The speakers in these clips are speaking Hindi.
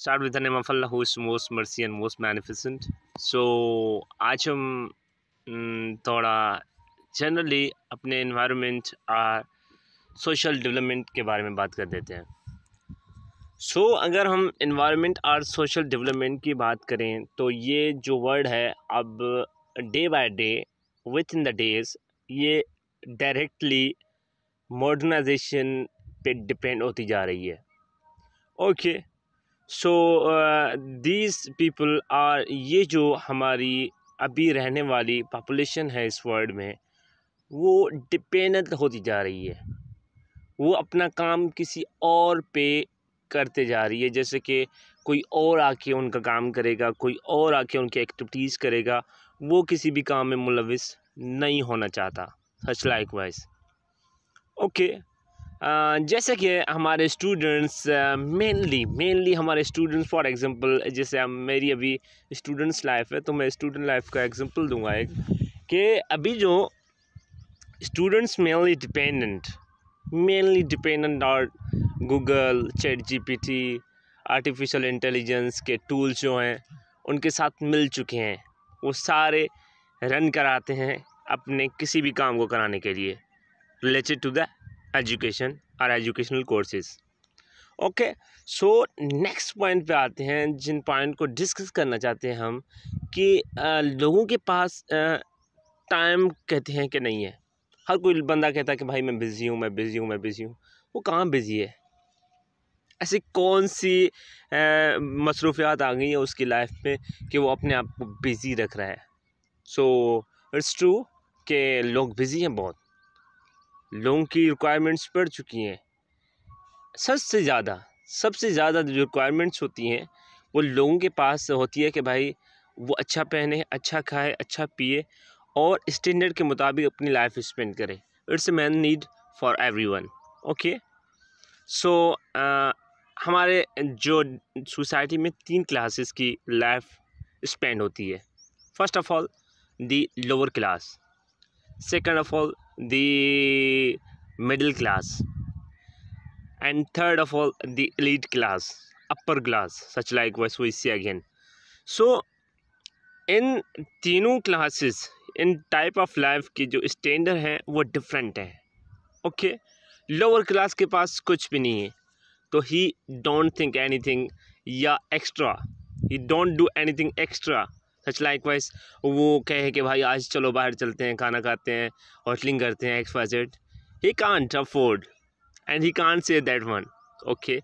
Start with the name of Allah who is most merciful and most magnificent so आज हम थोड़ा जनरली अपने इन्वायरमेंट और सोशल डेवलपमेंट के बारे में बात कर देते हैं सो so, अगर हम इन्वायरमेंट और सोशल डेवलपमेंट की बात करें तो ये जो वर्ड है अब day by day within the days ये डायरेक्टली मॉडर्नाइजेशन पे डिपेंड होती जा रही है okay okay, so these people are ये जो हमारी अभी रहने वाली पापुलेशन है इस वर्ल्ड में वो डिपेंडेंट होती जा रही है वो अपना काम किसी और पे करते जा रही है जैसे कि कोई और आके उनका काम करेगा कोई और आके उनकी एक्टिविटीज़ करेगा वो किसी भी काम में मुलविस नहीं होना चाहता सच लाइक वाइज ओके जैसे कि हमारे स्टूडेंट्स मेनली मेनली हमारे स्टूडेंट्स फॉर एग्जांपल जैसे हम मेरी अभी स्टूडेंट्स लाइफ है तो मैं स्टूडेंट लाइफ का एग्जांपल दूंगा एक कि अभी जो students mainly dependent mainly dependent और Google chat GPT artificial intelligence के टूल्स जो हैं उनके साथ मिल चुके हैं वो सारे रन कराते हैं अपने किसी भी काम को कराने के लिए रिलेटेड टू द एजुकेशन और educational courses okay so next point पे आते हैं जिन पॉइंट को डिस्कस करना चाहते हैं हम कि आ, लोगों के पास टाइम कहते हैं कि नहीं है हर कोई बंदा कहता है कि भाई मैं बिज़ी हूँ मैं बिज़ी हूँ मैं बिज़ी हूँ वो कहाँ बिज़ी है ऐसी कौन सी मसरूफियात आ गई हैं उसकी लाइफ में कि वो अपने आप को बिज़ी रख रहा है सो इट्स ट्रू कि लोग बिज़ी हैं बहुत लोगों की रिक्वायरमेंट्स बढ़ चुकी हैं सबसे ज़्यादा सबसे ज़्यादा जो रिक्वायरमेंट्स होती हैं वो लोगों के पास होती है कि भाई वो अच्छा पहने अच्छा खाए अच्छा पिए और स्टैंडर्ड के मुताबिक अपनी लाइफ स्पेंड करे it's a man need for everyone okay so हमारे जो सोसाइटी में तीन क्लासेस की लाइफ स्पेंड होती है first of all the lower class second of all the middle class and third of all the elite class upper class such likewise we see again so इन तीनों क्लासेस इन टाइप ऑफ लाइफ के जो स्टैंडर्ड हैं वो डिफरेंट हैं ओके लोअर क्लास के पास कुछ भी नहीं है तो ही डोंट थिंक एनीथिंग या extra he don't do anything extra such likewise वो कहे कि भाई आज चलो बाहर चलते हैं खाना खाते हैं होटलिंग करते हैं X Y Z he can't afford and he can't say that one okay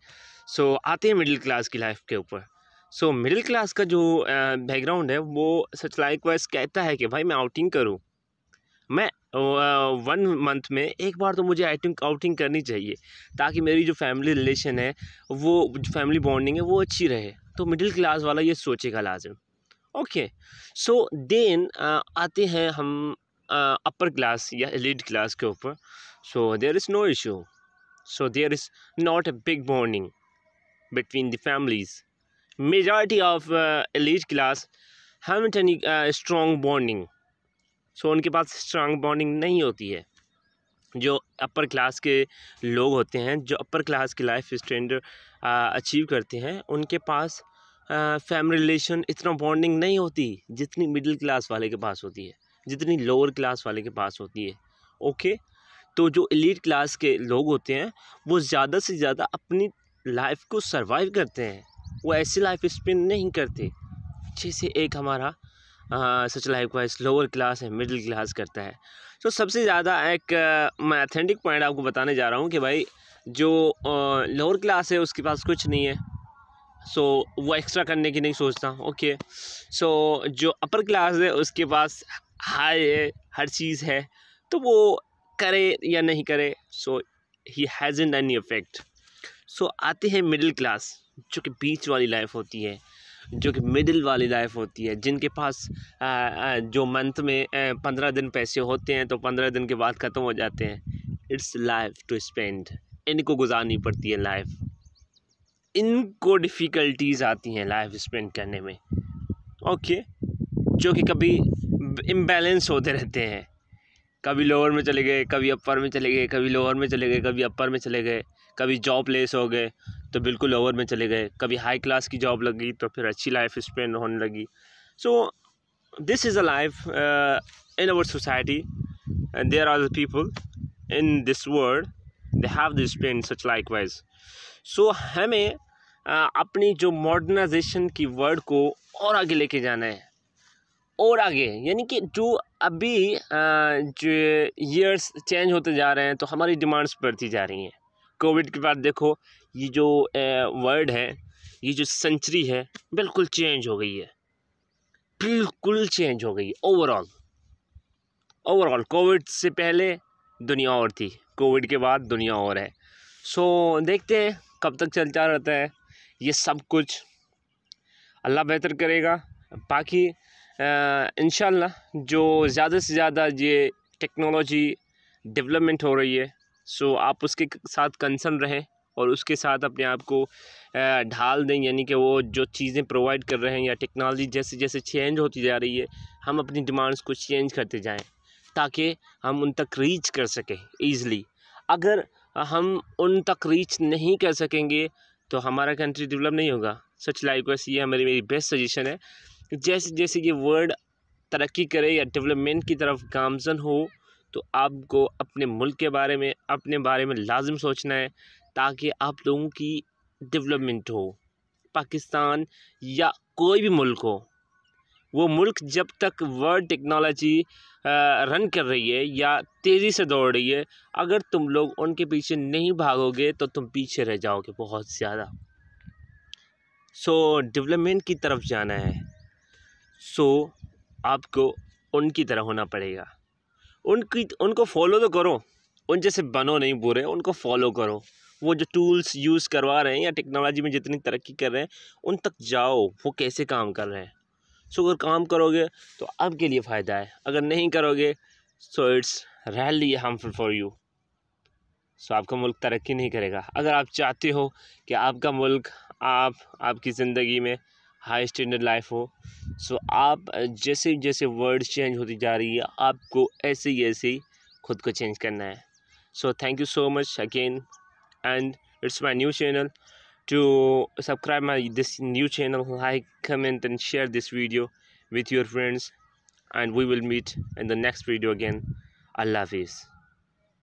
so आते हैं मिडिल क्लास की लाइफ के ऊपर सो मिडिल क्लास का जो बैकग्राउंड है वो सच लाइक वाइज कहता है कि भाई मैं आउटिंग करूँ मैं वन मंथ में एक बार तो मुझे आइटिंग आउटिंग करनी चाहिए ताकि मेरी जो फैमिली रिलेशन है वो फैमिली बॉन्डिंग है वो अच्छी रहे तो मिडिल क्लास वाला ये सोचेगा लाजम ओके सो देन आते हैं हम अपर क्लास या एलिट क्लास के ऊपर so there is no issue so there is not a big bonding between the families majority of elite class have haven't any uh, bonding so उनके पास स्ट्रांग बॉन्डिंग नहीं होती है जो अपर क्लास के लोग होते हैं जो अपर क्लास की लाइफ स्टैंडर्ड अचीव करते हैं उनके पास फैमिली रिलेशन इतना बॉन्डिंग नहीं होती जितनी मिडिल क्लास वाले के पास होती है जितनी लोअर क्लास वाले के पास होती है ओके तो जो एलिट क्लास के लोग होते हैं वो ज़्यादा से ज़्यादा अपनी लाइफ को सर्वाइव करते हैं वो ऐसी लाइफ स्पेंड नहीं करते जैसे एक हमारा such life wise lower class है मिडिल क्लास करता है तो सबसे ज़्यादा एक मैं अथेंटिक पॉइंट आपको बताने जा रहा हूँ कि भाई जो लोअर क्लास है उसके पास कुछ नहीं है सो so, वो एक्स्ट्रा करने की नहीं सोचता ओके okay. सो so, जो अपर क्लास है उसके पास हाई है हर चीज़ है तो वो करे या नहीं करे so he hasn't any effect so आते हैं मिडिल क्लास जो कि बीच वाली लाइफ होती है जो कि मिडिल वाली लाइफ होती है जिनके पास आ, आ, जो मंथ में पंद्रह दिन पैसे होते हैं तो पंद्रह दिन के बाद ख़त्म हो जाते हैं इट्स लाइफ टू स्पेंड इनको गुजारनी पड़ती है लाइफ इनको डिफ़िकल्टीज़ आती हैं लाइफ स्पेंड करने में ओके जो कि कभी इम्बेलेंस होते रहते हैं कभी लोअर में चले गए कभी अपर में चले गए कभी लोअर में चले गए कभी अपर में चले गए कभी जॉब लेस हो गए तो बिल्कुल लोअर में चले गए कभी हाई क्लास की जॉब लगी तो फिर अच्छी लाइफ स्पेंड होने लगी so this is a life in our society there are the people in this world they have this spend such likewise so हमें अपनी जो मॉडर्नाइजेशन की वर्ड को और आगे लेके जाना है और आगे यानी कि जो अभी जो ईयर्स चेंज होते जा रहे हैं तो हमारी डिमांड्स बढ़ती जा रही हैं कोविड के बाद देखो ये जो वर्ड है ये जो सेंचुरी है बिल्कुल चेंज हो गई है बिल्कुल चेंज हो गई ओवरऑल ओवरऑल कोविड से पहले दुनिया और थी कोविड के बाद दुनिया और है सो देखते हैं कब तक चलता रहता है ये सब कुछ अल्लाह बेहतर करेगा बाकी इन जो ज़्यादा से ज़्यादा ये टेक्नोलॉजी डेवलपमेंट हो रही है सो आप उसके साथ कंसर्न रहें और उसके साथ अपने आप को ढाल दें यानी कि वो जो चीज़ें प्रोवाइड कर रहे हैं या टेक्नोलॉजी जैसे जैसे चेंज होती जा रही है हम अपनी डिमांड्स को चेंज करते जाएं ताकि हम उन तक रीच कर सकें ईज़िली अगर हम उन तक रीच नहीं कर सकेंगे तो हमारा कंट्री डेवलप नहीं होगा सच लाइफ वैसे ये हमारी मेरी बेस्ट सजेशन है जैसे जैसे ये वर्ल्ड तरक्की करे या डेवलपमेंट की तरफ गामजन हो तो आपको अपने मुल्क के बारे में अपने बारे में लाजम सोचना है ताकि आप लोगों की डेवलपमेंट हो पाकिस्तान या कोई भी मुल्क हो वो मुल्क जब तक वर्ल्ड टेक्नोलॉजी रन कर रही है या तेज़ी से दौड़ रही है अगर तुम लोग उनके पीछे नहीं भागोगे तो तुम पीछे रह जाओगे बहुत ज़्यादा सो so, डेवलपमेंट की तरफ जाना है सो so, आपको उनकी तरह होना पड़ेगा उनकी उनको फॉलो तो करो उन जैसे बनो नहीं बुरे उनको फॉलो करो वो जो टूल्स यूज़ करवा रहे हैं या टेक्नोलॉजी में जितनी तरक्की कर रहे हैं उन तक जाओ वो कैसे काम कर रहे हैं सो अगर काम करोगे तो आपके लिए फ़ायदा है अगर नहीं करोगे so it's really harmful for you so आपका मुल्क तरक्की नहीं करेगा अगर आप चाहते हो कि आपका मुल्क आप आपकी ज़िंदगी में हाई स्टैंडर्ड लाइफ हो सो so, आप जैसे जैसे वर्ड्स चेंज होती जा रही है आपको ऐसे ही ऐसे ही खुद को चेंज करना है so thank you so much again and it's my new channel to subscribe my this new channel like comment and share this video with your friends and we will meet in the next video again I love you